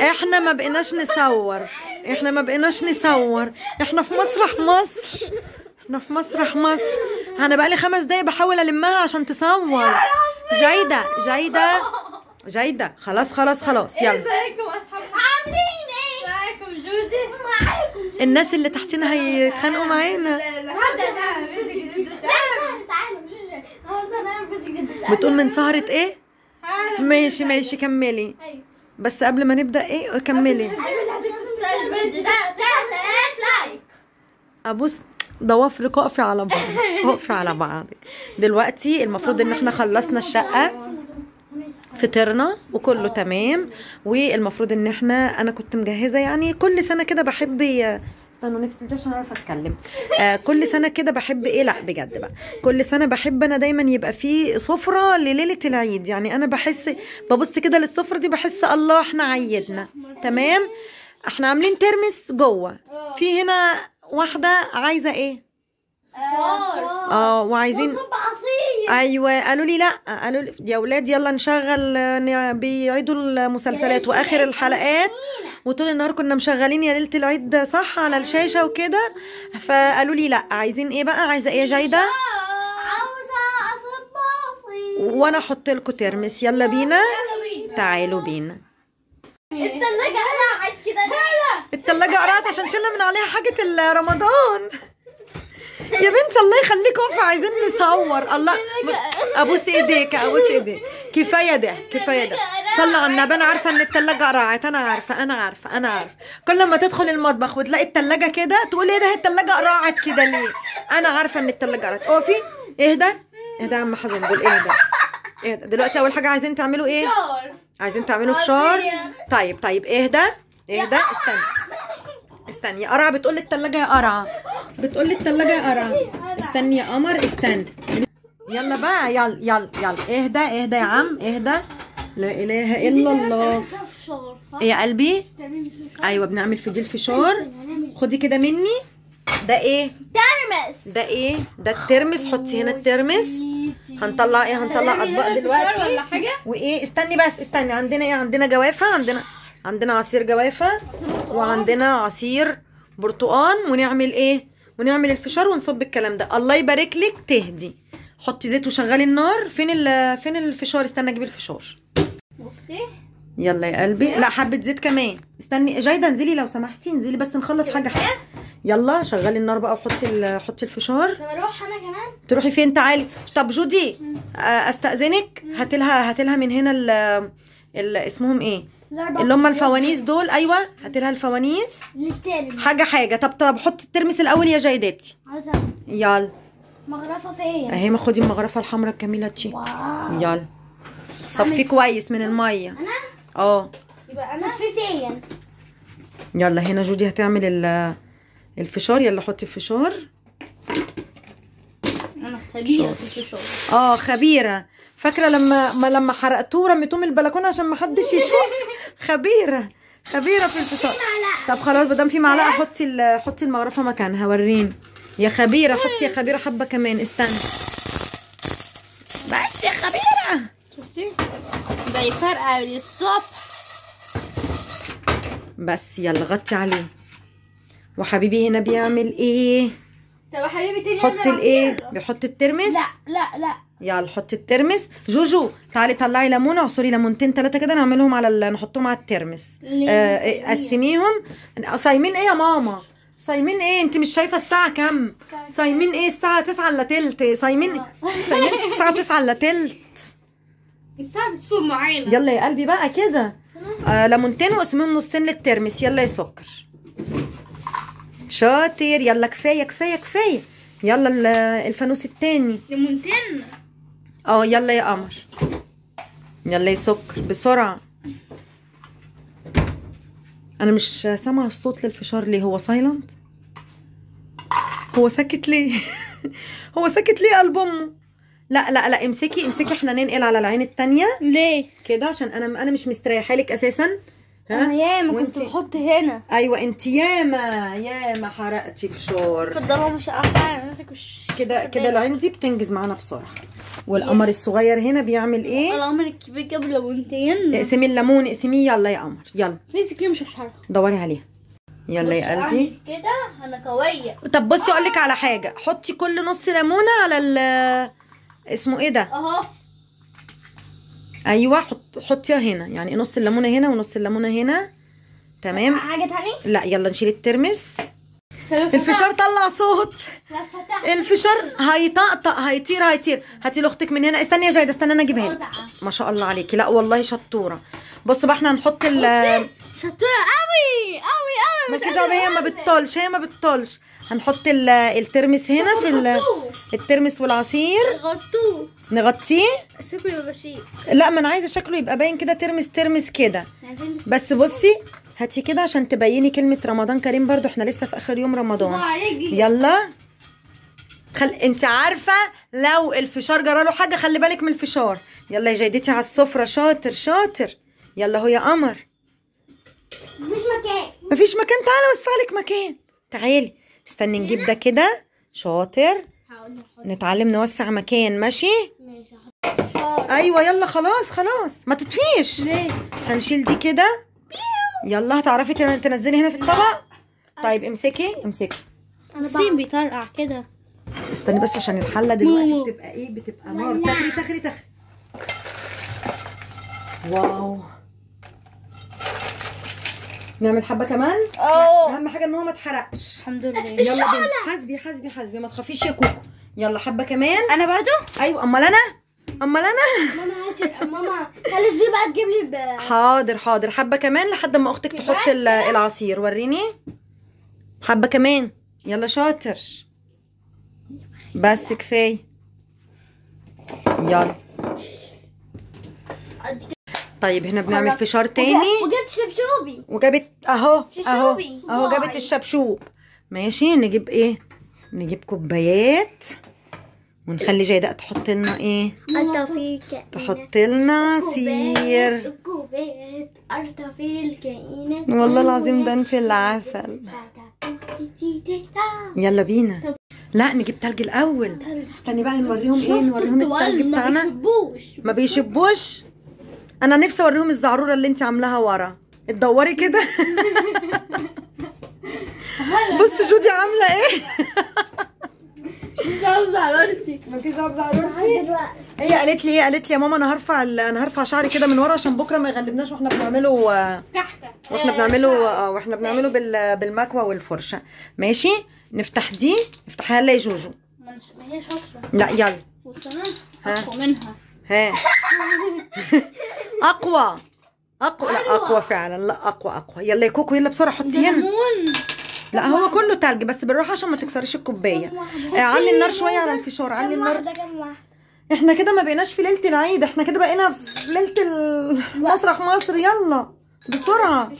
احنا ما بقيناش نصور احنا ما بقيناش نصور احنا في مسرح مصر احنا في مسرح مصر انا بقالي خمس دقايق بحاول المها عشان تصور جايدة جايدة جايدة خلاص خلاص خلاص يلا عاملين ايه؟ معاكم جوزي الناس اللي تحتنا هيتخانقوا معانا بتقول من سهرة ايه؟, إيه؟ ماشي ماشي كملي أيوة. بس قبل ما نبدا ايه كملي ابوس ضوافرك اقفي على بعض اقفي على بعض دلوقتي المفروض ان احنا خلصنا الشقه فطرنا وكله تمام والمفروض ان احنا انا كنت مجهزه يعني كل سنه كده بحب استنوا نفسي دي عشان اعرف اتكلم آه كل سنه كده بحب ايه لا بجد بقى كل سنه بحب انا دايما يبقى في سفره لليله العيد يعني انا بحس ببص كده للسفره دي بحس الله احنا عيدنا تمام احنا عاملين ترمس جوه في هنا واحده عايزه ايه آه،, اه وعايزين ايوه قالوا لي لا قالوا لي يا اولاد يلا نشغل بيعيدوا المسلسلات واخر الحلقات وطول النهار كنا مشغلين يا ليله العيد صح على الشاشه وكده فقالوا لي لا عايزين ايه بقى عايزه ايه يا جايده وانا احط لكم ترمس يلا بينا تعالوا بينا التلاجة قرعت كده التلاجة قرعت عشان شلنا من عليها حاجة رمضان يا بنتي الله يخليك اقف عايزين نصور الله ابوس ايديك ابوس ايديك كفايه ده كفايه ده صلى على النبي انا عارفه ان التلاجه قرعت انا عارفه انا عارفه انا عارفه كل ما تدخل المطبخ وتلاقي التلاجه كده تقول ايه ده التلاجه قرعت كده ليه انا عارفه ان التلاجه قرعت اقفي اهدى اهدى يا عم حزن دول اهدى اهدى دلوقتي اول حاجه عايزين تعملوا ايه عايزين تعملوا فشار إيه؟ طيب طيب اهدى اهدى استنى استني يا قرعه بتقول لي الثلاجه يا قرعه بتقول لي الثلاجه يا قرعه استني يا قمر استني يلا بقى يلا يلا يلا اهدى اهدى يا عم اهدى لا اله الا الله يا قلبي ايوه بنعمل في دي الفشار خدي كده مني ده ايه ترمس ده ايه ده الترمس حطي هنا الترمس هنطلع ايه هنطلع اطباق دلوقتي وايه استني بس استني عندنا ايه عندنا جوافه عندنا عندنا عصير جوافه وعندنا عصير برتقان ونعمل ايه ونعمل الفشار ونصب الكلام ده الله يبارك لك تهدي حطي زيت وشغلي النار فين فين الفشار استنى اجيب الفشار بصي يلا يا قلبي لا حبه زيت كمان استني جايده انزلي لو سمحتي انزلي بس نخلص حاجه حاجه يلا شغلي النار بقى وحطي حطي الفشار طب اروح انا كمان تروحي فين تعالي طب جودي استاذنك هاتي لها هاتي لها من هنا ال اسمهم ايه اللي هم الفوانيس دول ايوه هاتي لها الفوانيس للترمس حاجه حاجه طب طب حطي الترمس الاول يا جايداتي يلا مغرفه فين اهي ما خدي المغرفه الحمراء الجميله دي يلا صفيه كويس من الميه انا اه يبقى انا صفي فين يلا هنا جودي هتعمل الفشار يلا حطي الفشار انا خبيره في الفشار اه خبيره فاكره لما لما حرقتوه رميتوه من البلكونه عشان ما حدش يشوف خبيره خبيره في الفصال طب خلاص مادام في معلقه حطي حطي المغرفه مكانها وريني يا خبيره حطي يا خبيره حبه كمان استنى بس يا خبيره شفتي ده يفرقع للصبح بس يلا غطي عليه وحبيبي هنا بيعمل ايه طب حبيبي تاني حط الايه بيحط الترمس لا لا لا يلا حطي الترمس جوجو تعالي طلعي ليمونه اعصري ليمونتين ثلاثه كده نعملهم على ال... نحطهم على الترمس آه إيه، قسميهم صايمين ايه يا ماما صايمين ايه انت مش شايفه الساعه كام صايمين ايه الساعه 9 الا ثلث صايمين صايمين آه. الساعه 9 الا ثلث الساعه بتصوم معانا يلا يا قلبي بقى كده آه ليمونتين واقسميهم نصين للترمس يلا يا سكر شاطر يلا كفايه كفايه كفايه يلا الفانوس الثاني ليمونتين اه يلا يا قمر يلا يا سكر بسرعه انا مش سامعه الصوت للفشار ليه هو سايلنت هو ساكت ليه هو ساكت ليه قلب امه لا لا لا امسكي امسكي احنا ننقل على العين التانية ليه كده عشان انا انا مش مستريحه لك اساسا ها انا ياما كنت بحط هنا ايوه انت ياما ياما حرقتي فشار قدامها مش احرق كده كده دي بتنجز معانا بسرعه إيه؟ والقمر الصغير هنا بيعمل ايه القمر الكبير جاب ليمونتين اقسمي الليمون اقسميه يلا يا قمر يلا في مش هشرحها دوري عليها يلا يا قلبي كده انا قويه طب بصي اقول لك آه. على حاجه حطي كل نص ليمونه على ال اسمه ايه ده اهو ايوه حط حطيها هنا يعني نص الليمونه هنا ونص الليمونه هنا تمام حاجه تاني لا يلا نشيل الترمس الفشار طلع صوت الفشار هيطقطق هيطير هيطير هاتي لاختك من هنا استني يا جايده استني انا اجيبها لك ما شاء الله عليكي لا والله شطوره بص بقى احنا هنحط ال شطوره قوي قوي قوي مش هي ما بتطولش هي ما بتطولش هنحط الترمس هنا في الترمس والعصير نغطوه نغطيه شكله يبقى شيك لا ما انا عايزه شكله يبقى باين كده ترمس ترمس كده بس بصي هاتي كده عشان تبيني كلمه رمضان كريم برضو احنا لسه في اخر يوم رمضان يلا خل... انت عارفه لو الفشار جراله حاجه خلي بالك من الفشار يلا يا جيدتي على السفره شاطر شاطر يلا هو يا قمر مفيش مكان مفيش مكان تعالى اوسع لك مكان تعالي استني نجيب ده كده شاطر نتعلم نوسع مكان ماشي ماشي ايوه يلا خلاص خلاص ما تطفيش ليه هنشيل دي كده يلا هتعرفي تنزلي هنا في الطبق أيوة. طيب امسكي امسكي سين بيطرقع كده استني بس عشان الحله دلوقتي بتبقى ايه بتبقى نار تخري تخري تخري واو نعمل حبه كمان اوه اهم حاجه ان هو ما اتحرقش الحمد لله يلا حاسبي حاسبي حاسبي ما تخافيش يا كوكو يلا حبه كمان انا برضو ايوه امال انا امال انا ماما هاتي ماما خلي تجيب بقى تجيب لي حاضر حاضر حبه كمان لحد ما اختك تحط العصير وريني حبه كمان يلا شاطر بس كفايه يلا طيب هنا بنعمل فشار تاني وجبت شبشوبي وجابت اهو اهو اهو جابت الشبشوب ماشي نجيب ايه نجيب كوبايات ونخلي جيدة تحط لنا ايه ارتفيل كائنات تحط لنا سير الكوبايات ارتفيل كائنات والله العظيم ده انت العسل يلا بينا لا نجيب تلج الاول استني بقى نوريهم ايه نوريهم التلج بتاعنا ما بيشبوش ما بيشبوش انا نفسي اوريهم الزعروره اللي انت عاملاها ورا اتدوري كده بص جودي عامله ايه مش عاوزه زعرورتي مالكيش دعوه بزعرورتي هي قالت لي ايه قالت لي يا ماما انا هرفع انا هرفع شعري كده من ورا عشان بكره ما يغلبناش واحنا بنعمله كحته واحنا بنعمله آه، آه، واحنا بنعمله بالمكوى والفرشه ماشي نفتح دي افتحيها لي جوجو ما هي شاطره لا يلا والصناديق منها ها اقوى اقوى لا اقوى فعلا لا اقوى اقوى يلا يا كوكو يلا بسرعه حطي هنا لا هو كله تلج بس بالراحه عشان ما تكسريش الكوبايه آه علي النار شويه على الفشار علي النار احنا كده ما بقيناش في ليله العيد احنا كده بقينا في ليله مسرح مصر يلا بسرعه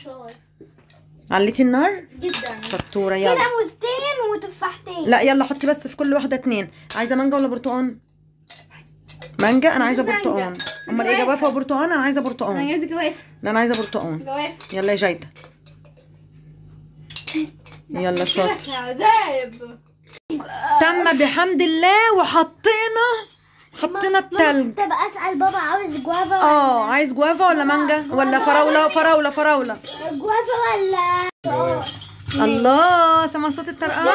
عليتي النار جدا شطوره يلا كده موزتين وتفاحتين لا يلا حطي بس في كل واحده اتنين عايزه مانجا ولا برتقال مانجا انا عايزه برتقان امال ايه جوافه وبرتقان انا عايزه برتقان انا عايزه جوافه لا انا عايزه برتقان جوافه يلا يا جايده يلا شاطر عذاب تم بحمد الله وحطينا حطينا التلج طب اسال بابا عاوز جوافه ولا اه عايز جوافه ولا مانجا ولا فراوله فراوله فراوله جوافه ولا الله سمع صوت الترقه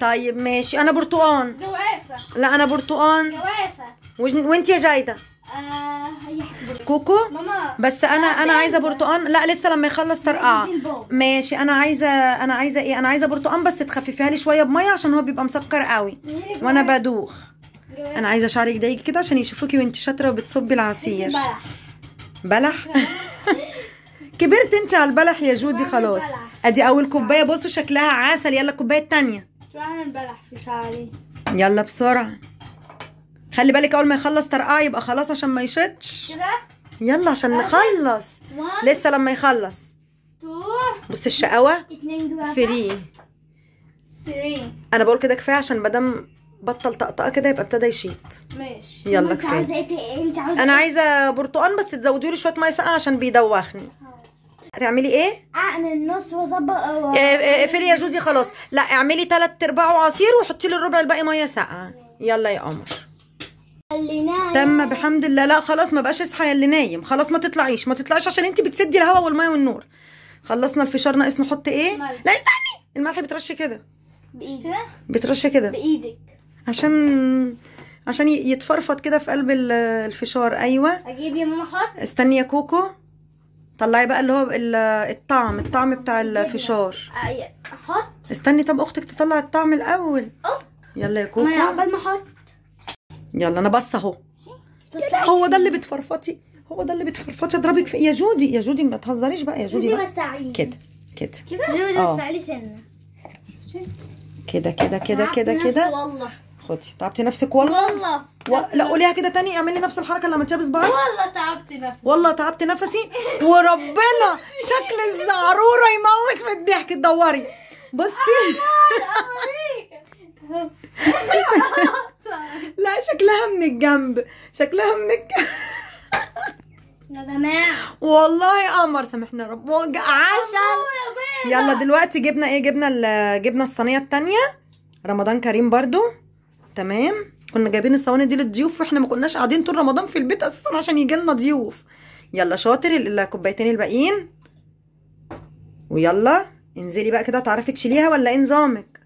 طيب ماشي انا برتقان جوافه لا انا برتقان جوافه وانت يا جايده آه، كوكو بس انا آه، انا عايزه برتقان لا لسه لما يخلص ترقعه ماشي انا عايزه انا عايزه ايه انا عايزه برتقان بس تخففيها لي شويه بميه عشان هو بيبقى مسكر قوي وانا بدوخ انا عايزه شعرك ده يجي كده عشان يشوفوكي وانت شاطره وبتصبي العصير بلح كبرت انت على البلح يا جودي خلاص ادي اول كوبايه بصوا شكلها عسل يلا الكوبايه الثانيه شو اعمل بلح في شعري يلا بسرعه خلي بالك اول ما يخلص ترقعه يبقى خلاص عشان ما يشدش كده يلا عشان نخلص لسه لما يخلص بص الشقاوه 3 3 انا بقول كده كفايه عشان مدام بطل طقطقه كده يبقى ابتدى يشيط ماشي يلا كفايه انت عايزه ايه انت انا ايه؟ عايزه برتقال بس تزودي لي شويه ميه ساقعه عشان بيدوخني هتعملي ايه؟ اعمل النص واظبط آه، آه، اقفلي يا جودي خلاص لا اعملي 3 ارباعه عصير وحطي لي الربع الباقي ميه ساقعه يلا يا قمر اللي نايم تم بحمد الله لا خلاص ما بقاش اصحى يا اللي نايم خلاص ما تطلعيش ما تطلعيش عشان انت بتسدي الهواء والميه والنور خلصنا الفشار ناقص نحط ايه ملح. لا استني الملح بترش كده بايدك بترش كده بايدك عشان عشان يتفرفط كده في قلب الفشار ايوه اجيب يا ماما حط استني يا كوكو طلعي بقى اللي هو الطعم الطعم بتاع الفشار احط استني طب اختك تطلع الطعم الاول يلا يا كوكو ما عقبال ما احط يلا انا بس اهو هو ده اللي بتفرفطي هو ده اللي بتفرفطي اضربك في يا جودي يا جودي ما تهزريش بقى يا جودي بقى كده كده كده جودي وسعي آه. سنه كده كده كده كده كده والله خدي تعبتي نفسك والله والله و... لا قوليها كده تاني اعملي نفس الحركه اللي متشابس بعض والله تعبت نفسي والله تعبت نفسي وربنا شكل الزعروره يموت في الضحك تدوري بصي لا شكلها من الجنب شكلها من الجنب يا جماعه والله قمر سامحنا يا رب عسل يلا دلوقتي جبنا ايه جبنا جبنا الصينيه الثانيه رمضان كريم برضو تمام كنا جايبين الصواني دي للضيوف واحنا ما كناش قاعدين طول رمضان في البيت اساسا عشان يجي لنا ضيوف يلا شاطر الكوبايتين الباقيين ويلا انزلي بقى كده تعرفي تشيليها ولا ايه نظامك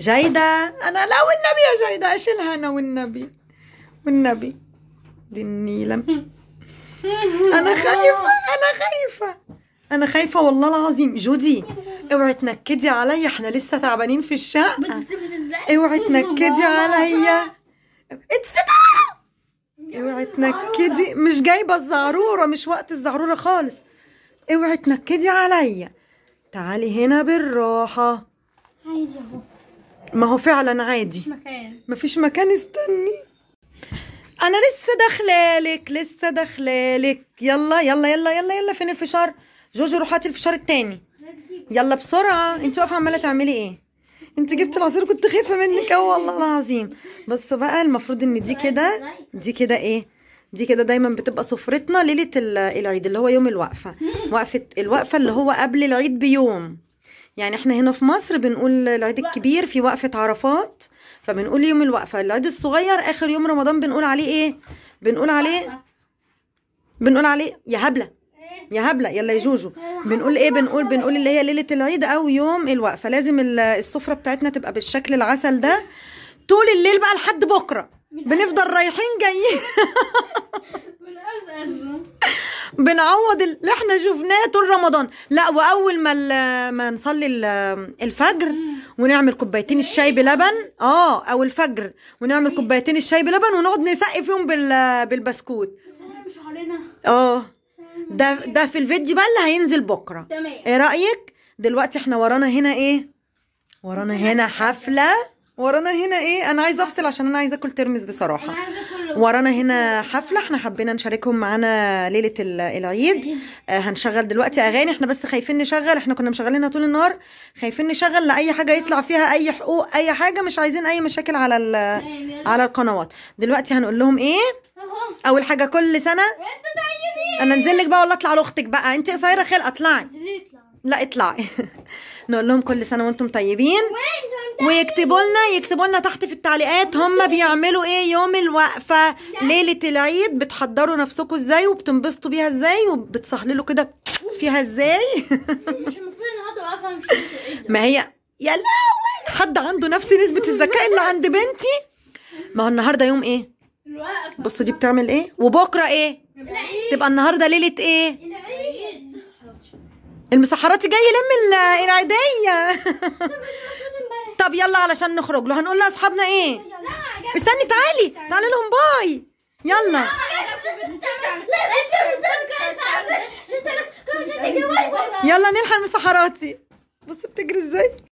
جيدة أنا لا والنبي يا جيدة أشيلها أنا والنبي والنبي دي النيلة أنا خايفة أنا خايفة أنا خايفة والله العظيم جودي اوعي تنكدي عليا احنا لسه تعبانين في الشقة اوعي تنكدي عليا اتستارة اوعي تنكدي مش جايبة الزعرورة مش وقت الزعرورة خالص اوعي تنكدي عليا تعالي هنا بالراحة عادي اهو ما هو فعلا عادي مفيش مكان مفيش مكان استني انا لسه داخله لك لسه داخله لك يلا يلا يلا يلا يلا فين الفشار جوجو روح هاتي الفشار التاني يلا بسرعه انت واقفه عماله تعملي ايه انت جبت العصير كنت خايفه منك اه والله العظيم بص بقى المفروض ان دي كده دي كده ايه دي كده دايما بتبقى سفرتنا ليله العيد اللي هو يوم الوقفه وقفه الوقفه اللي هو قبل العيد بيوم يعني احنا هنا في مصر بنقول العيد الكبير في وقفة عرفات فبنقول يوم الوقفة العيد الصغير آخر يوم رمضان بنقول عليه ايه بنقول عليه بنقول عليه يا هبلة إيه؟ يا هبلة يلا يا جوجو بنقول ايه بنقول بنقول اللي هي ليلة العيد او يوم الوقفة لازم السفرة بتاعتنا تبقى بالشكل العسل ده طول الليل بقى لحد بكره بنفضل رايحين جايين بنعوض اللي احنا شفناه طول رمضان لا واول ما ما نصلي الفجر ونعمل كوبايتين الشاي بلبن اه او الفجر ونعمل كوبايتين الشاي بلبن ونقعد نسقف يوم بالبسكوت مش علينا اه ده ده في الفيديو بقى اللي هينزل بكره تمام ايه رايك دلوقتي احنا ورانا هنا ايه ورانا هنا حفله ورانا هنا ايه انا عايزه افصل عشان انا عايزه اكل ترمس بصراحه ورانا هنا حفله احنا حبينا نشاركهم معانا ليله العيد إيه؟ آه، هنشغل دلوقتي اغاني احنا بس خايفين نشغل احنا كنا مشغلينها طول النهار خايفين نشغل لاي حاجه آه. يطلع فيها اي حقوق اي حاجه مش عايزين اي مشاكل على على القنوات دلوقتي هنقول لهم ايه اول حاجه كل سنه انا انزل لك بقى ولا اطلع لاختك بقى انت قصيره خلقه اطلعي لا اطلعي نقول لهم كل سنه وانتم طيبين ويكتبوا لنا يكتبوا لنا تحت في التعليقات هم بيعملوا ايه يوم الوقفه ليله العيد بتحضروا نفسكم ازاي وبتنبسطوا بيها ازاي وبتصهللوا كده فيها ازاي مش المفروض مش إيه ما هي يا لهوي حد عنده نفس نسبه الذكاء اللي عند بنتي ما هو النهارده يوم ايه الوقفه بصوا دي بتعمل ايه وبكره ايه العيد. تبقى النهارده ليله ايه العيد المسحراتي جاي يلم العيدية طب يلا علشان نخرج له هنقول لاصحابنا ايه استني تعالي تعالي لهم باي يلا يلا نلحق المسحراتي بص بتجري ازاي